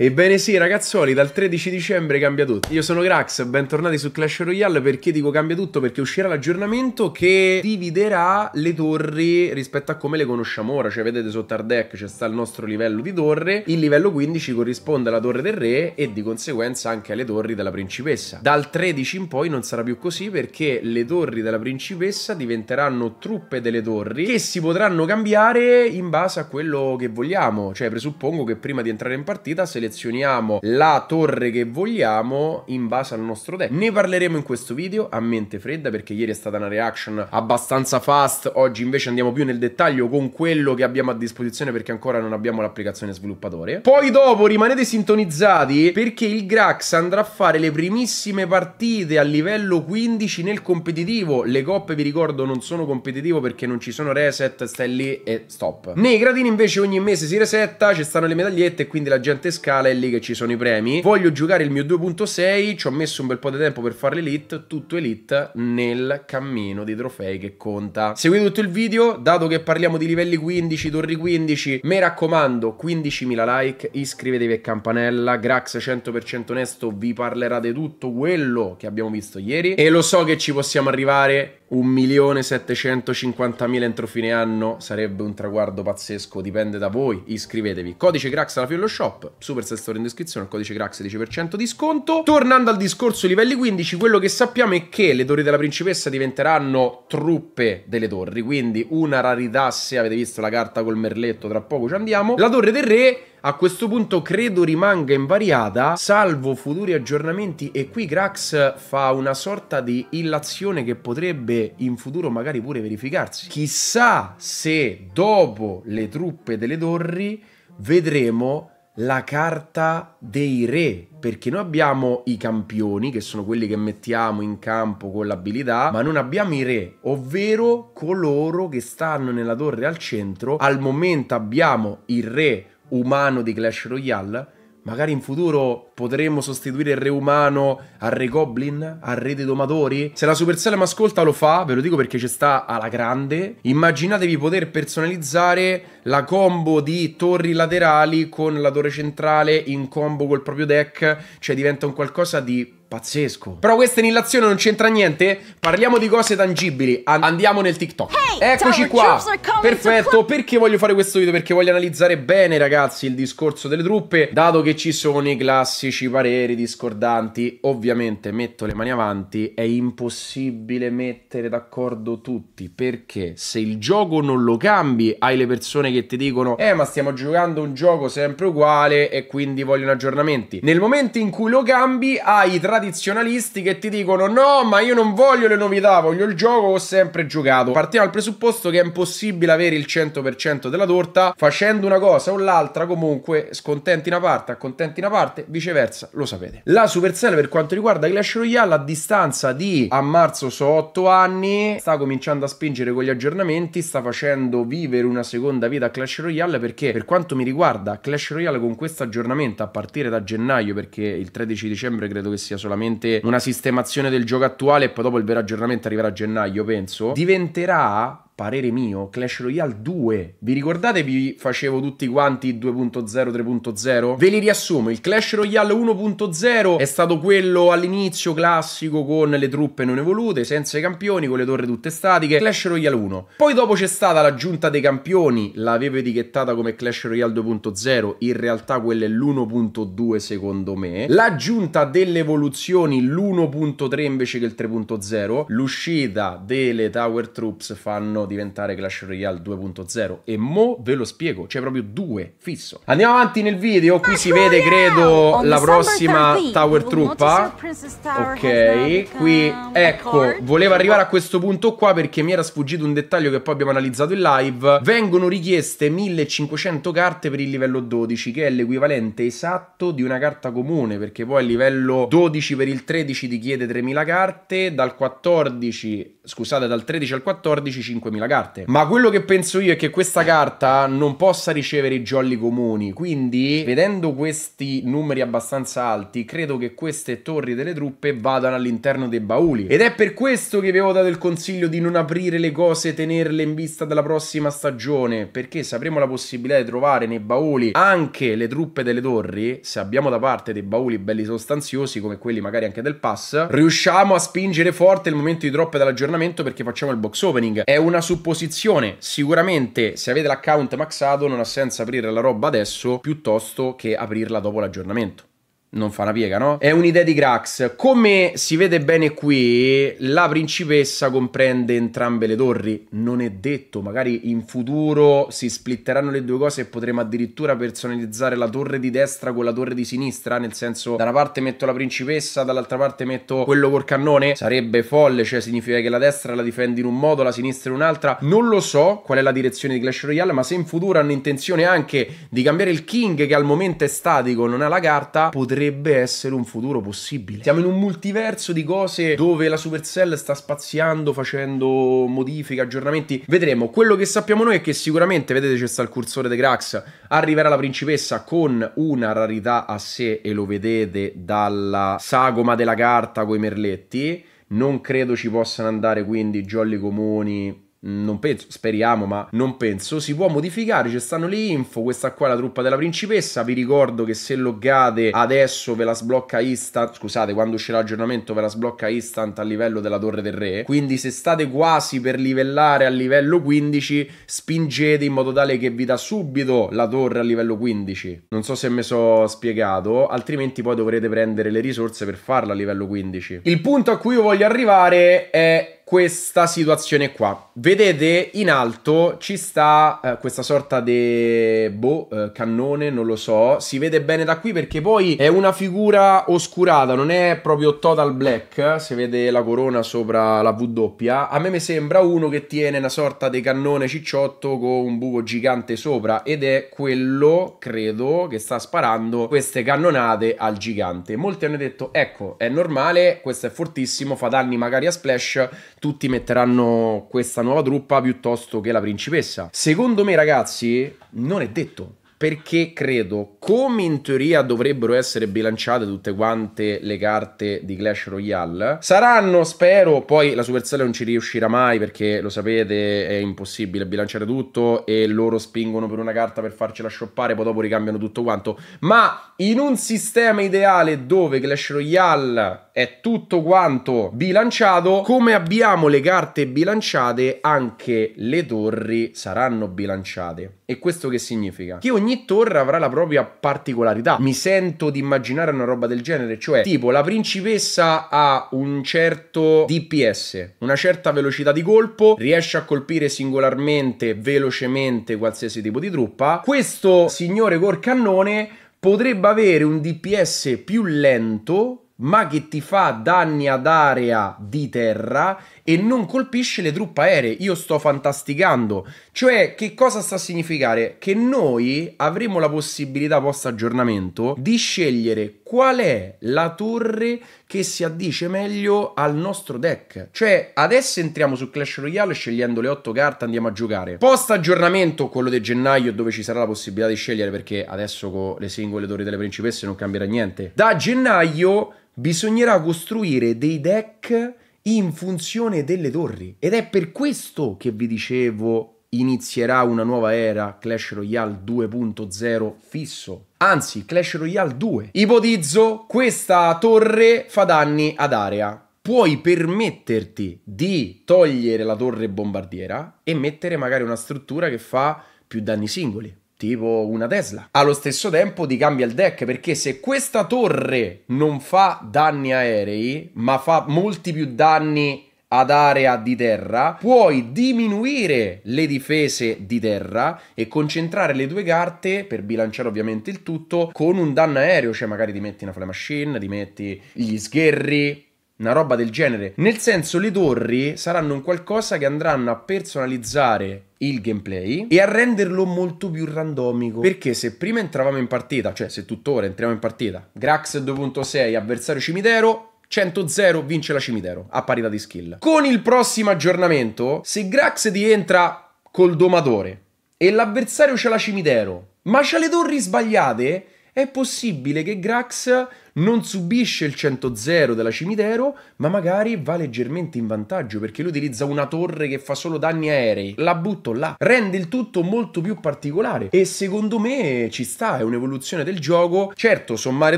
Ebbene sì ragazzuoli, dal 13 dicembre cambia tutto. Io sono Grax, bentornati su Clash Royale, perché dico cambia tutto? Perché uscirà l'aggiornamento che dividerà le torri rispetto a come le conosciamo ora, cioè vedete sotto al deck c'è sta il nostro livello di torre, il livello 15 corrisponde alla torre del re e di conseguenza anche alle torri della principessa. Dal 13 in poi non sarà più così perché le torri della principessa diventeranno truppe delle torri che si potranno cambiare in base a quello che vogliamo, cioè presuppongo che prima di entrare in partita se le selezioniamo la torre che vogliamo in base al nostro deck. Ne parleremo in questo video a mente fredda perché ieri è stata una reaction abbastanza fast, oggi invece andiamo più nel dettaglio con quello che abbiamo a disposizione perché ancora non abbiamo l'applicazione sviluppatore. Poi dopo rimanete sintonizzati perché il Grax andrà a fare le primissime partite a livello 15 nel competitivo. Le coppe vi ricordo non sono competitivo perché non ci sono reset, stai lì e stop. Nei gradini invece ogni mese si resetta, ci stanno le medagliette e quindi la gente scala finale, è lì che ci sono i premi. Voglio giocare il mio 2.6, ci ho messo un bel po' di tempo per fare l'elite, tutto elite nel cammino dei trofei che conta. Seguite tutto il video, dato che parliamo di livelli 15, torri 15, mi raccomando 15.000 like, iscrivetevi e campanella, Grax 100% onesto vi parlerà di tutto quello che abbiamo visto ieri e lo so che ci possiamo arrivare 1.750.000 entro fine anno, sarebbe un traguardo pazzesco, dipende da voi, iscrivetevi. Codice Grax alla Fiollo Shop, super Influencer Store in descrizione, il codice Crax 10% di sconto. Tornando al discorso livelli 15, quello che sappiamo è che le torri della principessa diventeranno truppe delle torri, quindi una rarità se avete visto la carta col merletto, tra poco ci andiamo. La torre del re a questo punto credo rimanga invariata, salvo futuri aggiornamenti e qui Grax fa una sorta di illazione che potrebbe in futuro magari pure verificarsi. Chissà se dopo le truppe delle torri vedremo la carta dei re, perché noi abbiamo i campioni, che sono quelli che mettiamo in campo con l'abilità, ma non abbiamo i re, ovvero coloro che stanno nella torre al centro. Al momento abbiamo il re umano di Clash Royale, Magari in futuro potremmo sostituire il re umano al re goblin, al re dei domatori? Se la Supercell mi ascolta lo fa, ve lo dico perché ci sta alla grande. Immaginatevi poter personalizzare la combo di torri laterali con la torre centrale in combo col proprio deck, cioè diventa un qualcosa di Pazzesco. Però questa inillazione non c'entra niente? Parliamo di cose tangibili. andiamo nel TikTok. Hey, Eccoci qua. Perfetto. Perché voglio fare questo video? Perché voglio analizzare bene, ragazzi, il discorso delle truppe, dato che ci sono i classici pareri discordanti. Ovviamente metto le mani avanti. È impossibile mettere d'accordo tutti. Perché se il gioco non lo cambi, hai le persone che ti dicono: Eh, ma stiamo giocando un gioco sempre uguale e quindi vogliono aggiornamenti. Nel momento in cui lo cambi, hai tra tradizionalisti che ti dicono no ma io non voglio le novità, voglio il gioco ho sempre giocato. Partiamo dal presupposto che è impossibile avere il 100% della torta facendo una cosa o l'altra comunque scontenti una parte, accontenti una parte, viceversa lo sapete. La Supercell per quanto riguarda Clash Royale a distanza di a marzo so 8 anni sta cominciando a spingere con gli aggiornamenti, sta facendo vivere una seconda vita a Clash Royale perché per quanto mi riguarda Clash Royale con questo aggiornamento a partire da gennaio perché il 13 dicembre credo che sia solo solamente una sistemazione del gioco attuale e poi dopo il vero aggiornamento arriverà a gennaio, penso, diventerà parere mio, Clash Royale 2. Vi ricordate vi facevo tutti quanti 2.0, 3.0? Ve li riassumo, il Clash Royale 1.0 è stato quello all'inizio classico con le truppe non evolute, senza i campioni, con le torri tutte statiche, Clash Royale 1. Poi dopo c'è stata l'aggiunta dei campioni, l'avevo etichettata come Clash Royale 2.0, in realtà quella è l'1.2 secondo me. L'aggiunta delle evoluzioni, l'1.3 invece che il 3.0, l'uscita delle Tower Troops fanno diventare Clash Royale 2.0 e mo ve lo spiego, c'è proprio due fisso. Andiamo avanti nel video, qui si vede credo la prossima Tower Truppa. Ok, qui ecco, volevo arrivare a questo punto qua perché mi era sfuggito un dettaglio che poi abbiamo analizzato in live. Vengono richieste 1500 carte per il livello 12 che è l'equivalente esatto di una carta comune perché poi il livello 12 per il 13 ti chiede 3000 carte, dal 14 scusate dal 13 al 14 5000 4.000 carte. Ma quello che penso io è che questa carta non possa ricevere i jolly comuni, quindi vedendo questi numeri abbastanza alti, credo che queste torri delle truppe vadano all'interno dei bauli. Ed è per questo che vi avevo dato il consiglio di non aprire le cose e tenerle in vista della prossima stagione, perché se avremo la possibilità di trovare nei bauli anche le truppe delle torri, se abbiamo da parte dei bauli belli sostanziosi come quelli magari anche del pass, riusciamo a spingere forte il momento di drop dell'aggiornamento perché facciamo il box opening. È una supposizione, sicuramente se avete l'account maxato non ha senso aprire la roba adesso piuttosto che aprirla dopo l'aggiornamento non fa una piega, no? È un'idea di Grax. Come si vede bene qui, la principessa comprende entrambe le torri. Non è detto, magari in futuro si splitteranno le due cose e potremo addirittura personalizzare la torre di destra con la torre di sinistra, nel senso da una parte metto la principessa, dall'altra parte metto quello col cannone. Sarebbe folle, cioè significa che la destra la difendi in un modo, la sinistra in un'altra. Non lo so qual è la direzione di Clash Royale, ma se in futuro hanno intenzione anche di cambiare il king che al momento è statico, non ha la carta, potrebbe potrebbe essere un futuro possibile. Siamo in un multiverso di cose dove la Supercell sta spaziando, facendo modifiche, aggiornamenti. Vedremo. Quello che sappiamo noi è che sicuramente, vedete c'è sta il cursore di Grax, arriverà la principessa con una rarità a sé e lo vedete dalla sagoma della carta coi merletti. Non credo ci possano andare quindi jolly comuni non penso, speriamo, ma non penso, si può modificare, ci stanno le info, questa qua è la truppa della principessa, vi ricordo che se loggate adesso ve la sblocca instant, scusate, quando uscirà l'aggiornamento ve la sblocca instant a livello della Torre del Re, quindi se state quasi per livellare a livello 15, spingete in modo tale che vi dà subito la torre a livello 15. Non so se mi so spiegato, altrimenti poi dovrete prendere le risorse per farla a livello 15. Il punto a cui io voglio arrivare è questa situazione qua. Vedete in alto ci sta eh, questa sorta di boh, eh, cannone, non lo so. Si vede bene da qui perché poi è una figura oscurata, non è proprio total black. Si vede la corona sopra la W. A me mi sembra uno che tiene una sorta di cannone cicciotto con un buco gigante sopra ed è quello, credo, che sta sparando queste cannonate al gigante. Molti hanno detto, ecco, è normale, questo è fortissimo, fa danni magari a Splash, tutti metteranno questa nuova truppa piuttosto che la principessa. Secondo me, ragazzi, non è detto perché credo, come in teoria dovrebbero essere bilanciate tutte quante le carte di Clash Royale, saranno, spero, poi la Supercell non ci riuscirà mai perché lo sapete è impossibile bilanciare tutto e loro spingono per una carta per farcela shoppare, poi dopo ricambiano tutto quanto, ma in un sistema ideale dove Clash Royale è tutto quanto bilanciato. Come abbiamo le carte bilanciate, anche le torri saranno bilanciate. E questo che significa? Che ogni torre avrà la propria particolarità. Mi sento di immaginare una roba del genere, cioè tipo la principessa ha un certo DPS, una certa velocità di colpo, riesce a colpire singolarmente, velocemente qualsiasi tipo di truppa. Questo signore col cannone potrebbe avere un DPS più lento ma che ti fa danni ad area di terra e non colpisce le truppe aeree. Io sto fantasticando. Cioè, che cosa sta a significare? Che noi avremo la possibilità post aggiornamento di scegliere qual è la torre che si addice meglio al nostro deck. Cioè, adesso entriamo su Clash Royale scegliendo le 8 carte andiamo a giocare. Post aggiornamento, quello di gennaio, dove ci sarà la possibilità di scegliere, perché adesso con le singole torri delle principesse non cambierà niente. Da gennaio bisognerà costruire dei deck in funzione delle torri. Ed è per questo che vi dicevo inizierà una nuova era Clash Royale 2.0 fisso. Anzi, Clash Royale 2. Ipotizzo questa torre fa danni ad area. Puoi permetterti di togliere la torre bombardiera e mettere magari una struttura che fa più danni singoli tipo una Tesla. Allo stesso tempo ti cambia il deck perché se questa torre non fa danni aerei, ma fa molti più danni ad area di terra, puoi diminuire le difese di terra e concentrare le tue carte per bilanciare ovviamente il tutto con un danno aereo, cioè magari ti metti una flame machine, ti metti gli sgherri, una roba del genere. Nel senso, le torri saranno un qualcosa che andranno a personalizzare il gameplay e a renderlo molto più randomico. Perché se prima entravamo in partita, cioè se tuttora entriamo in partita, Grax 2.6, avversario cimitero, 100-0 vince la cimitero, a parità di skill. Con il prossimo aggiornamento, se Grax ti entra col domatore e l'avversario c'ha la cimitero, ma c'ha le torri sbagliate, è possibile che Grax non subisce il 100-0 della Cimitero, ma magari va leggermente in vantaggio perché lui utilizza una torre che fa solo danni aerei. La butto là, rende il tutto molto più particolare e secondo me ci sta, è un'evoluzione del gioco. Certo, sommare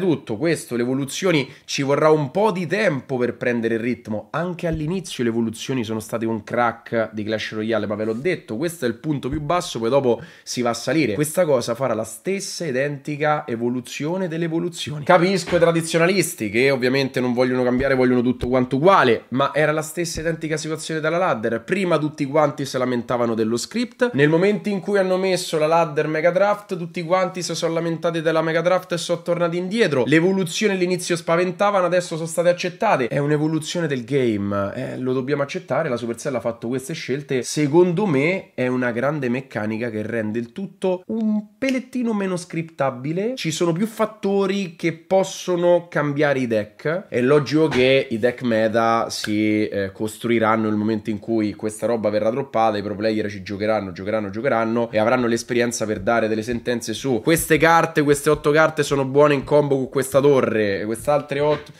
tutto, questo, le evoluzioni ci vorrà un po' di tempo per prendere il ritmo. Anche all'inizio le evoluzioni sono state un crack di Clash Royale, ma ve l'ho detto, questo è il punto più basso, poi dopo si va a salire. Questa cosa farà la stessa identica evoluzione delle evoluzioni. Capisco, tra tradizionalisti che ovviamente non vogliono cambiare, vogliono tutto quanto uguale, ma era la stessa identica situazione dalla ladder. Prima tutti quanti si lamentavano dello script, nel momento in cui hanno messo la ladder Mega Draft, tutti quanti si sono lamentati della Mega Draft e sono tornati indietro. L'evoluzione all'inizio spaventavano, adesso sono state accettate. È un'evoluzione del game, eh, lo dobbiamo accettare, la Supercell ha fatto queste scelte. Secondo me è una grande meccanica che rende il tutto un pelettino meno scriptabile. Ci sono più fattori che possono possono cambiare i deck. È logico che i deck meta si eh, costruiranno nel momento in cui questa roba verrà droppata, i pro player ci giocheranno, giocheranno, giocheranno e avranno l'esperienza per dare delle sentenze su queste carte, queste otto carte sono buone in combo con questa torre, queste altre otto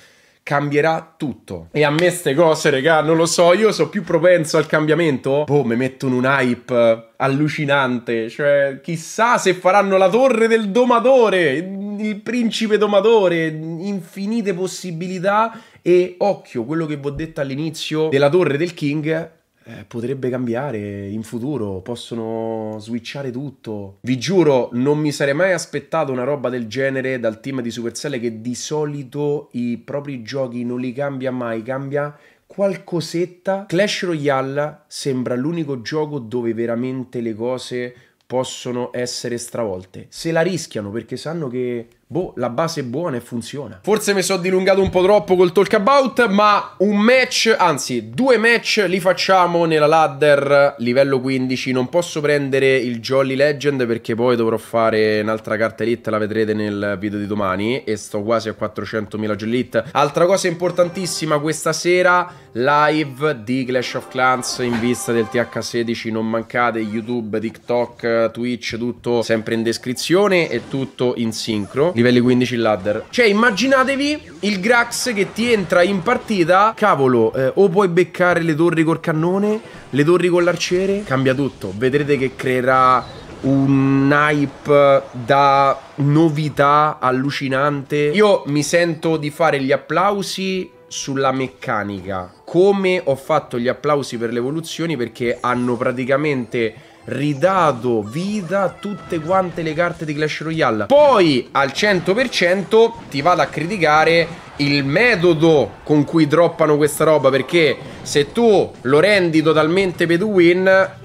cambierà tutto. E a me ste cose, regà, non lo so, io sono più propenso al cambiamento. Boh, mi mettono un hype allucinante, cioè chissà se faranno la torre del domatore il principe domatore, infinite possibilità e occhio, quello che vi ho detto all'inizio della torre del King eh, potrebbe cambiare in futuro, possono switchare tutto. Vi giuro, non mi sarei mai aspettato una roba del genere dal team di Supercell che di solito i propri giochi non li cambia mai, cambia qualcosetta. Clash Royale sembra l'unico gioco dove veramente le cose possono essere stravolte. Se la rischiano perché sanno che boh, la base è buona e funziona. Forse mi sono dilungato un po' troppo col talk about, ma un match, anzi due match li facciamo nella ladder livello 15. Non posso prendere il Jolly Legend perché poi dovrò fare un'altra carta elite, la vedrete nel video di domani e sto quasi a 400.000 Jolly elite. Altra cosa importantissima questa sera, live di Clash of Clans in vista del TH16, non mancate YouTube, TikTok, Twitch, tutto sempre in descrizione e tutto in sincro. Livelli 15 ladder. Cioè, immaginatevi il Grax che ti entra in partita. Cavolo, eh, o puoi beccare le torri col cannone, le torri con l'arciere. Cambia tutto. Vedrete che creerà un hype da novità allucinante. Io mi sento di fare gli applausi sulla meccanica. Come ho fatto gli applausi per le evoluzioni perché hanno praticamente ridato vita a tutte quante le carte di Clash Royale. Poi al 100% ti vado a criticare il metodo con cui droppano questa roba perché se tu lo rendi totalmente pay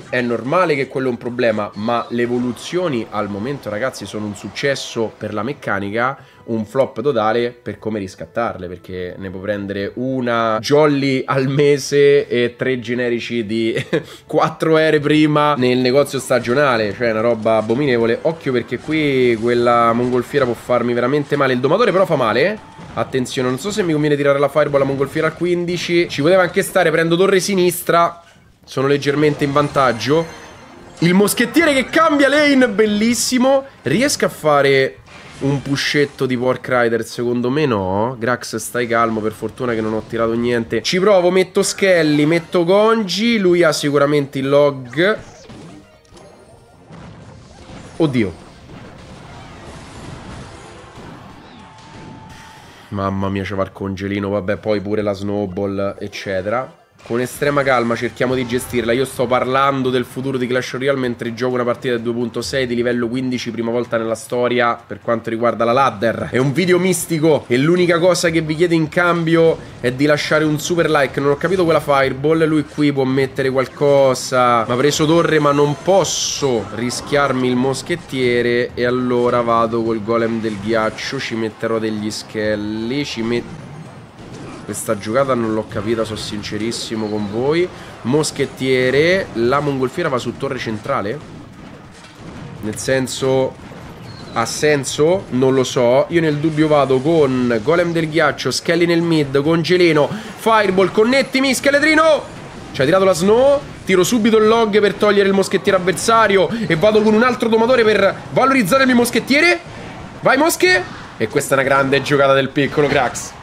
è normale che quello è un problema ma le evoluzioni al momento ragazzi sono un successo per la meccanica un flop totale per come riscattarle perché ne può prendere una jolly al mese e tre generici di 4 ere prima nel negozio stagionale cioè è una roba abominevole occhio perché qui quella mongolfiera può farmi veramente male il domatore però fa male attenzione vicino Non so se mi conviene tirare la fireball a mongolfiera al 15 Ci poteva anche stare Prendo torre sinistra Sono leggermente in vantaggio Il moschettiere che cambia lane Bellissimo Riesca a fare un puscetto di Pork Rider? Secondo me no. Grax, stai calmo, per fortuna che non ho tirato niente. Ci provo, metto Skelly, metto Gonji. Lui ha sicuramente il log. Oddio. Mamma mia, c'è il congelino, vabbè, poi pure la snowball, eccetera. Con estrema calma cerchiamo di gestirla. Io sto parlando del futuro di Clash Royale mentre gioco una partita 2.6 di livello 15, prima volta nella storia per quanto riguarda la ladder. È un video mistico e l'unica cosa che vi chiedo in cambio è di lasciare un super like. Non ho capito quella fireball, lui qui può mettere qualcosa. Ma ha preso torre ma non posso rischiarmi il moschettiere e allora vado col golem del ghiaccio, ci metterò degli schelli, ci metto questa giocata non l'ho capita, sono sincerissimo con voi. Moschettiere, la mongolfiera va su torre centrale? Nel senso, ha senso? Non lo so. Io nel dubbio vado con Golem del Ghiaccio, Skelly nel mid, Congelino, Fireball, connettimi, Scheletrino! Ci ha tirato la snow, tiro subito il log per togliere il moschettiere avversario e vado con un altro domatore per valorizzare il mio moschettiere. Vai mosche! E questa è una grande giocata del piccolo Crax.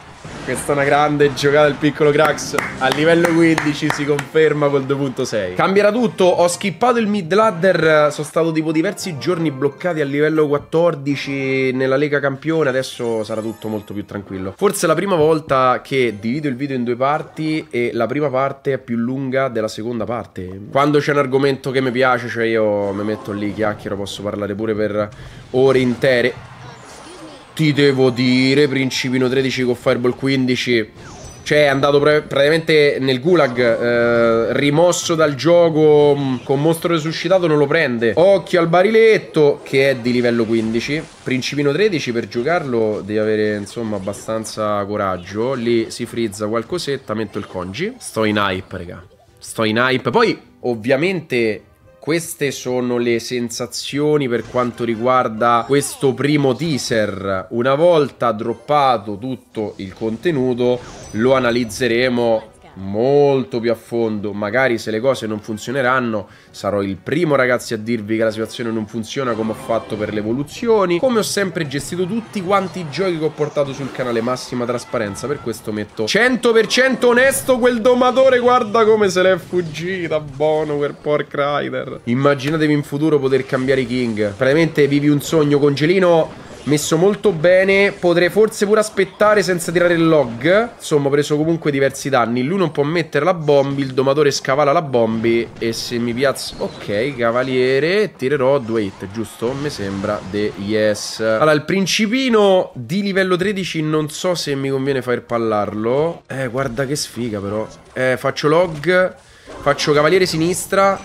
Questa è una grande giocata del piccolo Crax. A livello 15 si conferma col 2.6. Cambierà tutto. Ho skippato il mid ladder. Sono stato tipo diversi giorni bloccati a livello 14 nella Lega Campione. Adesso sarà tutto molto più tranquillo. Forse è la prima volta che divido il video in due parti e la prima parte è più lunga della seconda parte. Quando c'è un argomento che mi piace, cioè io mi metto lì, chiacchiero, posso parlare pure per ore intere. Ti devo dire, Principino 13 con Fireball 15. Cioè è andato praticamente nel gulag eh, Rimosso dal gioco mm, Con mostro resuscitato non lo prende Occhio al bariletto Che è di livello 15 Principino 13 per giocarlo Devi avere insomma abbastanza coraggio Lì si frizza qualcosetta Metto il congi Sto in hype raga Sto in hype Poi ovviamente queste sono le sensazioni per quanto riguarda questo primo teaser. Una volta droppato tutto il contenuto lo analizzeremo molto più a fondo. Magari se le cose non funzioneranno, sarò il primo ragazzi a dirvi che la situazione non funziona come ho fatto per le evoluzioni, come ho sempre gestito tutti quanti i giochi che ho portato sul canale massima trasparenza, per questo metto 100% onesto quel domatore, guarda come se l'è fuggita, bono per pork rider. Immaginatevi in futuro poter cambiare i king. Praticamente vivi un sogno congelino Messo molto bene Potrei forse pure aspettare senza tirare il log Insomma ho preso comunque diversi danni Lui non può mettere la bombi Il domatore scavala la bombi E se mi piazzo Ok cavaliere Tirerò due hit giusto? Mi sembra The yes Allora il principino di livello 13 Non so se mi conviene far pallarlo Eh guarda che sfiga però Eh faccio log Faccio cavaliere sinistra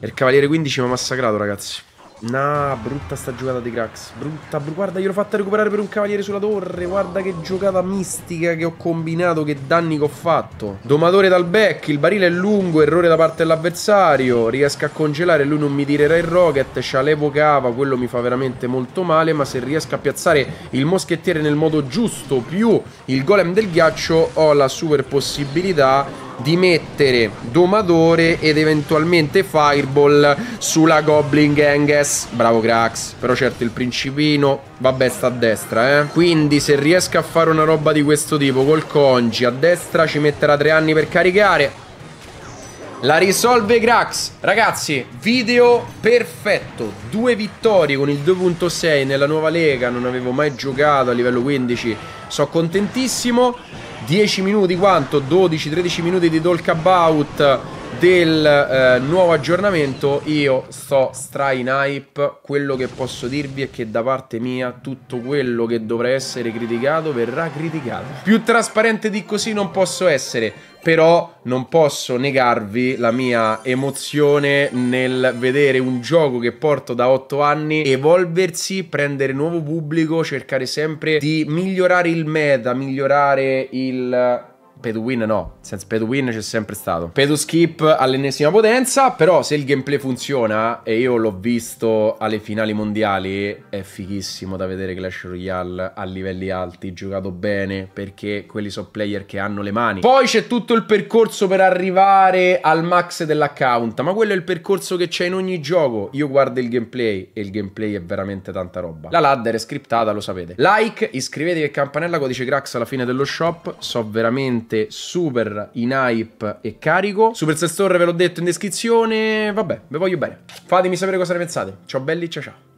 E il cavaliere 15 mi ha massacrato ragazzi Nah, brutta sta giocata di Crax. Brutta, br guarda, gliel'ho fatta recuperare per un cavaliere sulla torre. Guarda che giocata mistica che ho combinato, che danni che ho fatto. Domatore dal back, il barile è lungo, errore da parte dell'avversario. Riesco a congelare, lui non mi tirerà il rocket. Ce l'evocava, quello mi fa veramente molto male. Ma se riesco a piazzare il moschettiere nel modo giusto, più il golem del ghiaccio, ho la super possibilità di mettere Domadore ed eventualmente Fireball sulla Goblin Genghis. Bravo Grax, però certo il principino, vabbè sta a destra, eh. Quindi se riesco a fare una roba di questo tipo col Congi, a destra ci metterà tre anni per caricare. La risolve Grax Ragazzi video perfetto Due vittorie con il 2.6 nella nuova lega Non avevo mai giocato a livello 15 Sono contentissimo 10 minuti quanto? 12-13 minuti di talk about del eh, nuovo aggiornamento io sto stra in hype quello che posso dirvi è che da parte mia tutto quello che dovrà essere criticato verrà criticato più trasparente di così non posso essere però non posso negarvi la mia emozione nel vedere un gioco che porto da 8 anni evolversi, prendere nuovo pubblico, cercare sempre di migliorare il meta, migliorare il Pedwin no, senza Pedwin c'è sempre stato. Pedu skip all'ennesima potenza, però se il gameplay funziona, e io l'ho visto alle finali mondiali, è fighissimo da vedere Clash Royale a livelli alti, giocato bene, perché quelli sono player che hanno le mani. Poi c'è tutto il percorso per arrivare al max dell'account, ma quello è il percorso che c'è in ogni gioco. Io guardo il gameplay e il gameplay è veramente tanta roba. La ladder è scriptata, lo sapete. Like, iscrivetevi e campanella, codice Grax alla fine dello shop, so veramente veramente super in hype e carico. Super Store ve l'ho detto in descrizione. Vabbè, vi voglio bene. Fatemi sapere cosa ne pensate. Ciao belli, ciao ciao.